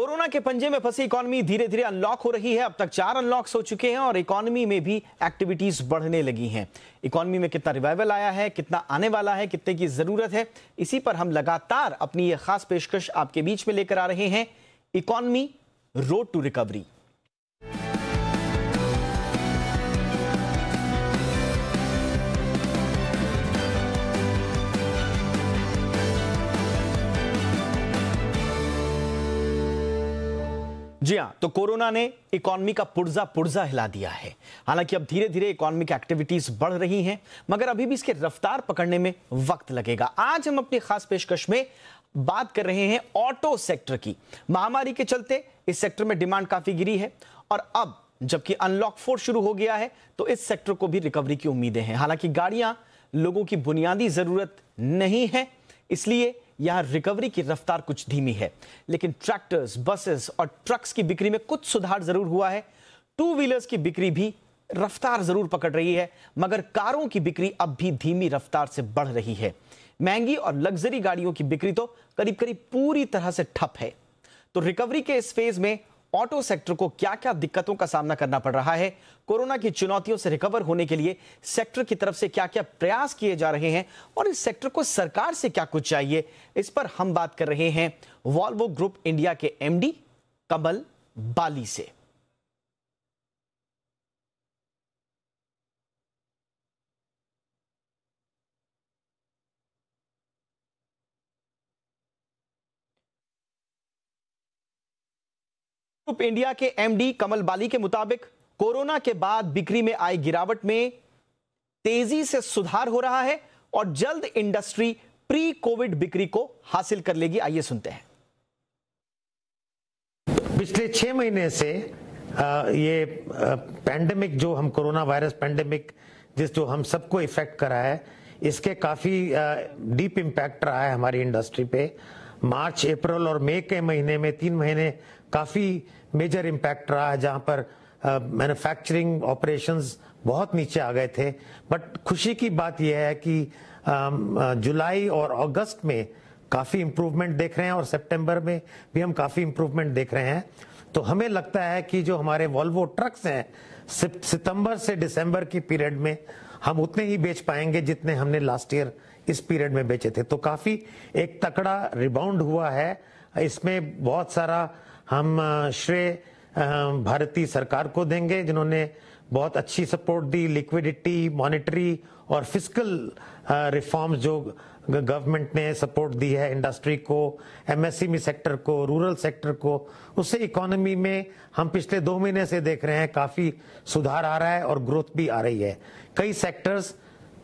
Corona के पंजे में फंसी इकोनॉमी धीरे धीरे अनलॉक हो रही है अब तक चार अनलॉक्स हो चुके हैं और इकोनॉमी में भी एक्टिविटीज बढ़ने लगी हैं इकोनॉमी में कितना रिवाइवल आया है कितना आने वाला है कितने की जरूरत है इसी पर हम लगातार अपनी ये खास पेशकश आपके बीच में लेकर आ रहे हैं इकोनॉमी रोड टू रिकवरी जी हाँ तो कोरोना ने इकोनॉमी का पुर्जा पुर्जा हिला दिया है हालांकि अब धीरे धीरे इकोनॉमिक एक्टिविटीज बढ़ रही हैं मगर अभी भी इसके रफ्तार पकड़ने में वक्त लगेगा आज हम अपनी खास पेशकश में बात कर रहे हैं ऑटो सेक्टर की महामारी के चलते इस सेक्टर में डिमांड काफी गिरी है और अब जबकि अनलॉक फोर शुरू हो गया है तो इस सेक्टर को भी रिकवरी की उम्मीदें हैं हालांकि गाड़ियां लोगों की बुनियादी जरूरत नहीं है इसलिए यहां रिकवरी की रफ्तार कुछ धीमी है लेकिन ट्रैक्टर्स बसेस और ट्रक्स की बिक्री में कुछ सुधार जरूर हुआ है टू व्हीलर्स की बिक्री भी रफ्तार जरूर पकड़ रही है मगर कारों की बिक्री अब भी धीमी रफ्तार से बढ़ रही है महंगी और लग्जरी गाड़ियों की बिक्री तो करीब करीब पूरी तरह से ठप है तो रिकवरी के इस फेज में ऑटो सेक्टर को क्या क्या दिक्कतों का सामना करना पड़ रहा है कोरोना की चुनौतियों से रिकवर होने के लिए सेक्टर की तरफ से क्या क्या प्रयास किए जा रहे हैं और इस सेक्टर को सरकार से क्या कुछ चाहिए इस पर हम बात कर रहे हैं वॉल्वो ग्रुप इंडिया के एमडी कमल बाली से ग्रुप इंडिया के एमडी कमल बाली के मुताबिक कोरोना के बाद बिक्री में आई गिरावट में तेजी से सुधार हो रहा है और जल्द इंडस्ट्री प्री कोविड बिक्री को हासिल कर लेगी आइए सुनते हैं पिछले छह महीने से ये पैंडेमिक जो हम कोरोना वायरस पैंडेमिक जिस जो हम सबको इफेक्ट करा है इसके काफी डीप इम्पैक्ट रहा है हमारी इंडस्ट्री पे मार्च अप्रैल और मई के महीने में तीन महीने काफ़ी मेजर इम्पैक्ट रहा है जहाँ पर मैन्युफैक्चरिंग uh, ऑपरेशंस बहुत नीचे आ गए थे बट खुशी की बात यह है कि uh, जुलाई और अगस्त में काफ़ी इम्प्रूवमेंट देख रहे हैं और सितंबर में भी हम काफ़ी इम्प्रूवमेंट देख रहे हैं तो हमें लगता है कि जो हमारे वॉल्वो ट्रक्स हैं सितंबर से दिसंबर की पीरियड में हम उतने ही बेच पाएंगे जितने हमने लास्ट ईयर इस पीरियड में बेचे थे तो काफ़ी एक तकड़ा रिबाउंड हुआ है इसमें बहुत सारा हम श्रेय भारतीय सरकार को देंगे जिन्होंने बहुत अच्छी सपोर्ट दी लिक्विडिटी मॉनेटरी और फिजिकल रिफॉर्म्स जो गवर्नमेंट ने सपोर्ट दी है इंडस्ट्री को एमएसएमई सेक्टर को रूरल सेक्टर को उससे इकोनॉमी में हम पिछले दो महीने से देख रहे हैं काफ़ी सुधार आ रहा है और ग्रोथ भी आ रही है कई सेक्टर्स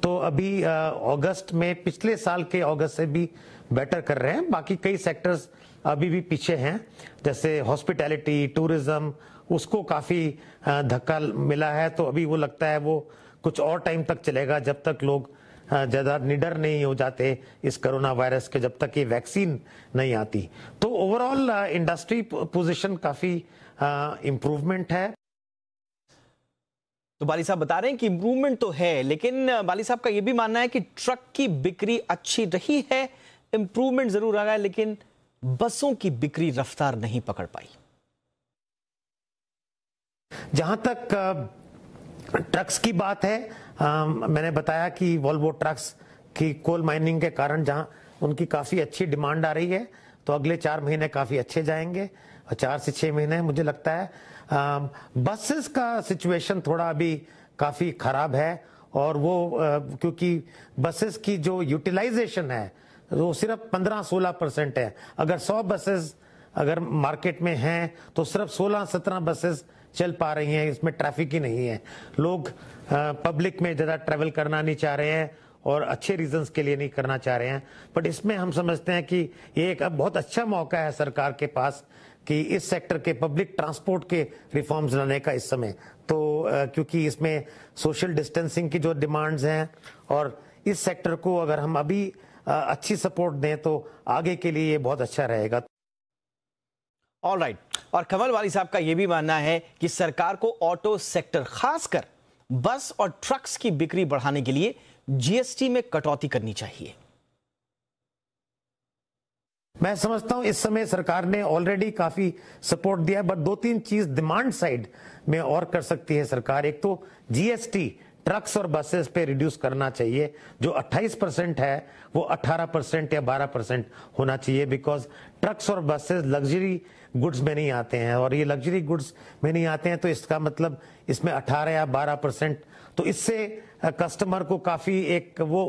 तो अभी अगस्त में पिछले साल के अगस्त से भी बेटर कर रहे हैं बाकी कई सेक्टर्स अभी भी पीछे हैं जैसे हॉस्पिटैलिटी टूरिज्म उसको काफ़ी धक्का मिला है तो अभी वो लगता है वो कुछ और टाइम तक चलेगा जब तक लोग ज़्यादा निडर नहीं हो जाते इस कोरोना वायरस के जब तक ये वैक्सीन नहीं आती तो ओवरऑल इंडस्ट्री पोजीशन काफ़ी इम्प्रूवमेंट है तो बाली साहब बता रहे हैं कि इम्प्रूवमेंट तो है लेकिन बाली साहब का यह भी मानना है कि ट्रक की बिक्री अच्छी रही है इम्प्रूवमेंट जरूर आ गया लेकिन बसों की बिक्री रफ्तार नहीं पकड़ पाई जहां तक ट्रक्स की बात है आ, मैंने बताया कि वॉल्वो ट्रक्स की कोल माइनिंग के कारण जहां उनकी काफ़ी अच्छी डिमांड आ रही है तो अगले चार महीने काफ़ी अच्छे जाएंगे चार से छह महीने मुझे लगता है बसेस का सिचुएशन थोड़ा अभी काफ़ी ख़राब है और वो क्योंकि बसेस की जो यूटिलाइजेशन है वो सिर्फ पंद्रह सोलह परसेंट है अगर सौ बसेस अगर मार्केट में हैं तो सिर्फ सोलह सत्रह बसेस चल पा रही हैं इसमें ट्रैफिक ही नहीं है लोग पब्लिक में ज़्यादा ट्रेवल करना नहीं चाह रहे हैं और अच्छे रीजंस के लिए नहीं करना चाह रहे हैं बट इसमें हम समझते हैं कि ये एक अब बहुत अच्छा मौका है सरकार के पास कि इस सेक्टर के पब्लिक ट्रांसपोर्ट के रिफॉर्म्स लाने का इस समय तो क्योंकि इसमें सोशल डिस्टेंसिंग की जो डिमांड्स हैं और इस सेक्टर को अगर हम अभी अच्छी सपोर्ट दें तो आगे के लिए ये बहुत अच्छा रहेगा ऑल राइट right. और कमल वाली साहब का ये भी मानना है कि सरकार को ऑटो सेक्टर खासकर बस और ट्रक्स की बिक्री बढ़ाने के लिए जीएसटी में कटौती करनी चाहिए मैं समझता हूं इस समय सरकार ने ऑलरेडी काफी सपोर्ट दिया है बट दो तीन चीज डिमांड साइड में और कर सकती है सरकार एक तो जीएसटी ट्रक्स और बसेस पे रिड्यूस करना चाहिए जो 28 परसेंट है वो 18 परसेंट या 12 परसेंट होना चाहिए बिकॉज ट्रक्स और बसेस लग्जरी गुड्स में नहीं आते हैं और ये लग्जरी गुड्स में नहीं आते हैं तो इसका मतलब इसमें 18 या 12 परसेंट तो इससे कस्टमर को काफ़ी एक वो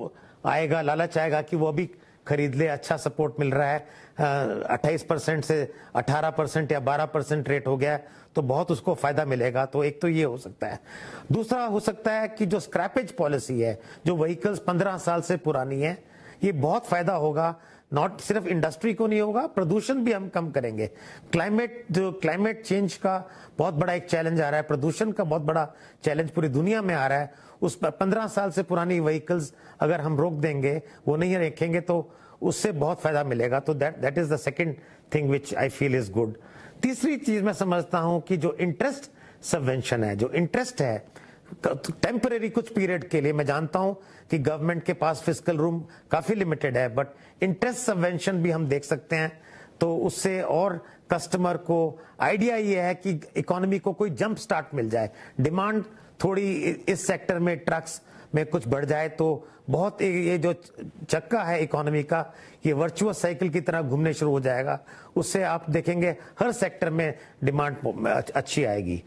आएगा लालच आएगा कि वो अभी खरीद ले अच्छा सपोर्ट मिल रहा है अट्ठाईस परसेंट से अठारह परसेंट या बारह परसेंट रेट हो गया है तो बहुत उसको फायदा मिलेगा तो एक तो ये हो सकता है दूसरा हो सकता है कि जो स्क्रैपेज पॉलिसी है जो व्हीकल्स पंद्रह साल से पुरानी है ये बहुत फायदा होगा नॉट सिर्फ इंडस्ट्री को नहीं होगा प्रदूषण भी हम कम करेंगे क्लाइमेट जो क्लाइमेट चेंज का बहुत बड़ा एक चैलेंज आ रहा है प्रदूषण का बहुत बड़ा चैलेंज पूरी दुनिया में आ रहा है उस पर पंद्रह साल से पुरानी व्हीकल्स अगर हम रोक देंगे वो नहीं रखेंगे तो उससे बहुत फायदा मिलेगा तो that that is the second thing which I feel is good तीसरी चीज मैं समझता हूँ कि जो इंटरेस्ट सबवेंशन है जो इंटरेस्ट है टेम्परेरी कुछ पीरियड के लिए मैं जानता हूं कि गवर्नमेंट के पास फिजिकल रूम काफी लिमिटेड है बट इंटरेस्ट सबवेंशन भी हम देख सकते हैं तो उससे और कस्टमर को आइडिया ये है कि इकोनॉमी को कोई जंप स्टार्ट मिल जाए डिमांड थोड़ी इस सेक्टर में ट्रक्स में कुछ बढ़ जाए तो बहुत ये जो चक्का है इकोनॉमी का ये वर्चुअल साइकिल की तरह घूमने शुरू हो जाएगा उससे आप देखेंगे हर सेक्टर में डिमांड अच्छी आएगी